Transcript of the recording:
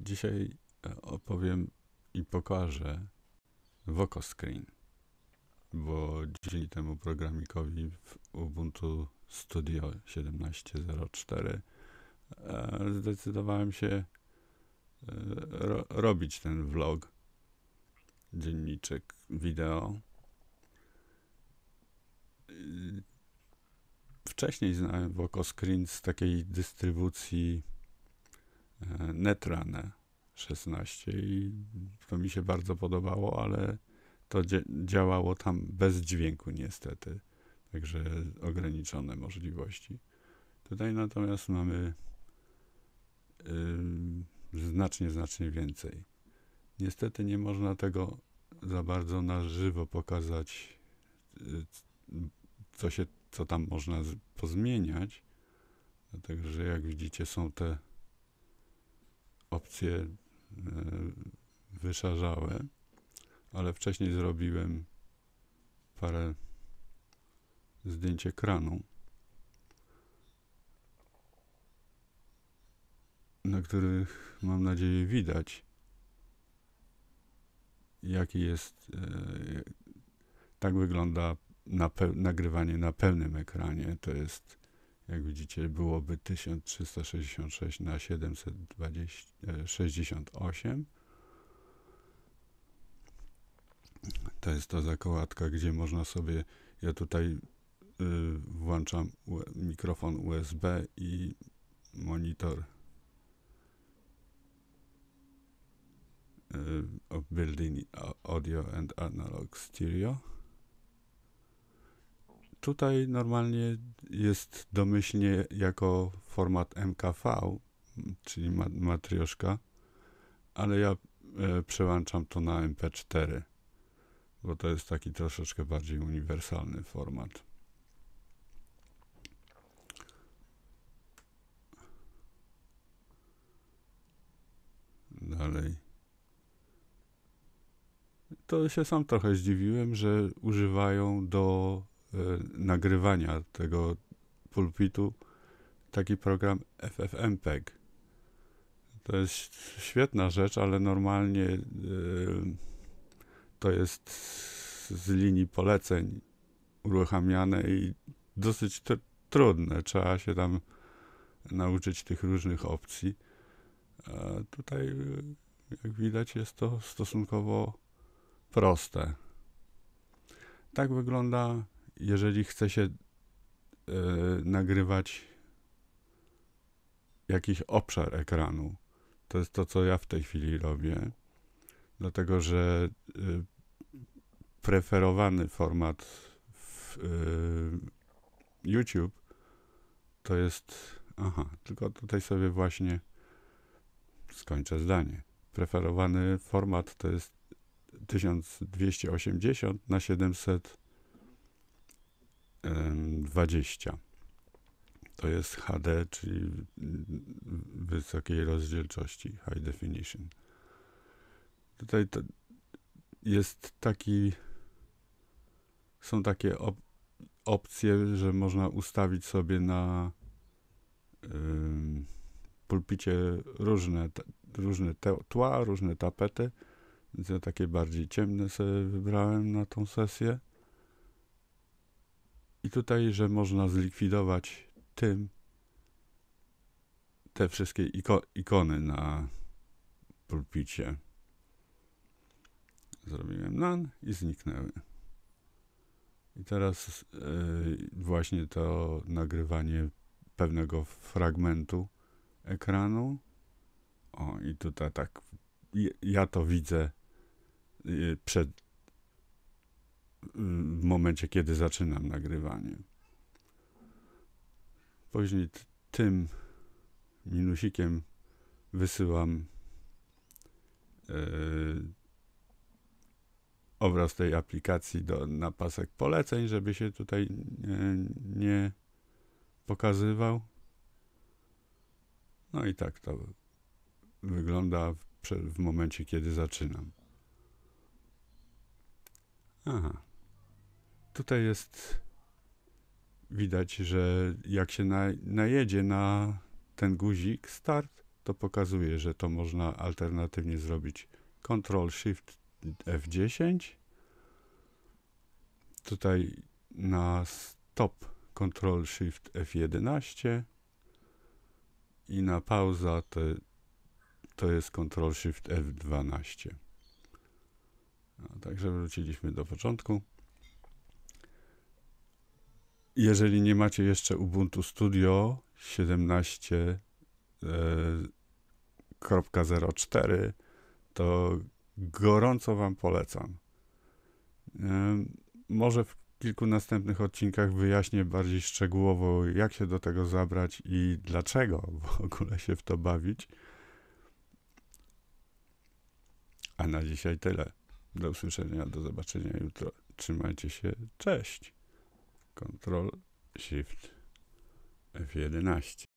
Dzisiaj e, opowiem i pokażę VocoScreen, bo dzięki temu programikowi w Ubuntu Studio 17.04 e, zdecydowałem się e, ro robić ten vlog, dzienniczek wideo. Wcześniej znałem VocoScreen z takiej dystrybucji Netrunner 16 i to mi się bardzo podobało, ale to działało tam bez dźwięku niestety, także ograniczone możliwości. Tutaj natomiast mamy yy, znacznie, znacznie więcej. Niestety nie można tego za bardzo na żywo pokazać, yy, co, się, co tam można pozmieniać, dlatego że jak widzicie są te opcje e, wyszarzałe, ale wcześniej zrobiłem parę zdjęć ekranu, na których mam nadzieję widać, jaki jest, e, tak wygląda na nagrywanie na pełnym ekranie. To jest jak widzicie, byłoby 1366 na 768. E, to jest ta zakołatka, gdzie można sobie, ja tutaj y, włączam u, mikrofon USB i monitor y, Building Audio and Analog Stereo tutaj normalnie jest domyślnie jako format MKV, czyli matrioszka, ale ja e, przełączam to na MP4, bo to jest taki troszeczkę bardziej uniwersalny format. Dalej. To się sam trochę zdziwiłem, że używają do E, nagrywania tego pulpitu taki program FFmpeg. To jest świetna rzecz, ale normalnie e, to jest z linii poleceń uruchamiane i dosyć trudne. Trzeba się tam nauczyć tych różnych opcji. A tutaj, e, jak widać, jest to stosunkowo proste. Tak wygląda jeżeli chce się e, nagrywać jakiś obszar ekranu, to jest to, co ja w tej chwili robię, dlatego że e, preferowany format w e, YouTube to jest. Aha, tylko tutaj sobie właśnie skończę zdanie. Preferowany format to jest 1280 na 700 20. To jest HD, czyli wysokiej rozdzielczości, high definition. Tutaj jest taki, są takie op opcje, że można ustawić sobie na pulpicie różne, różne tła, różne tapety. Więc ja takie bardziej ciemne sobie wybrałem na tą sesję. I tutaj, że można zlikwidować tym te wszystkie iko ikony na pulpicie. Zrobiłem nan i zniknęły. I teraz yy, właśnie to nagrywanie pewnego fragmentu ekranu. O, i tutaj tak, ja to widzę e, przed w momencie, kiedy zaczynam nagrywanie. Później tym minusikiem wysyłam yy, obraz tej aplikacji do, na pasek poleceń, żeby się tutaj nie, nie pokazywał. No i tak to wygląda w, w momencie, kiedy zaczynam. Aha. Tutaj jest widać, że jak się na, najedzie na ten guzik start, to pokazuje, że to można alternatywnie zrobić Ctrl Shift F10. Tutaj na stop Ctrl Shift F11 i na pauza to, to jest Ctrl Shift F12. No, także wróciliśmy do początku. Jeżeli nie macie jeszcze Ubuntu Studio 17.04, e, to gorąco Wam polecam. E, może w kilku następnych odcinkach wyjaśnię bardziej szczegółowo, jak się do tego zabrać i dlaczego w ogóle się w to bawić. A na dzisiaj tyle. Do usłyszenia, do zobaczenia jutro. Trzymajcie się. Cześć. Ctrl Shift F11.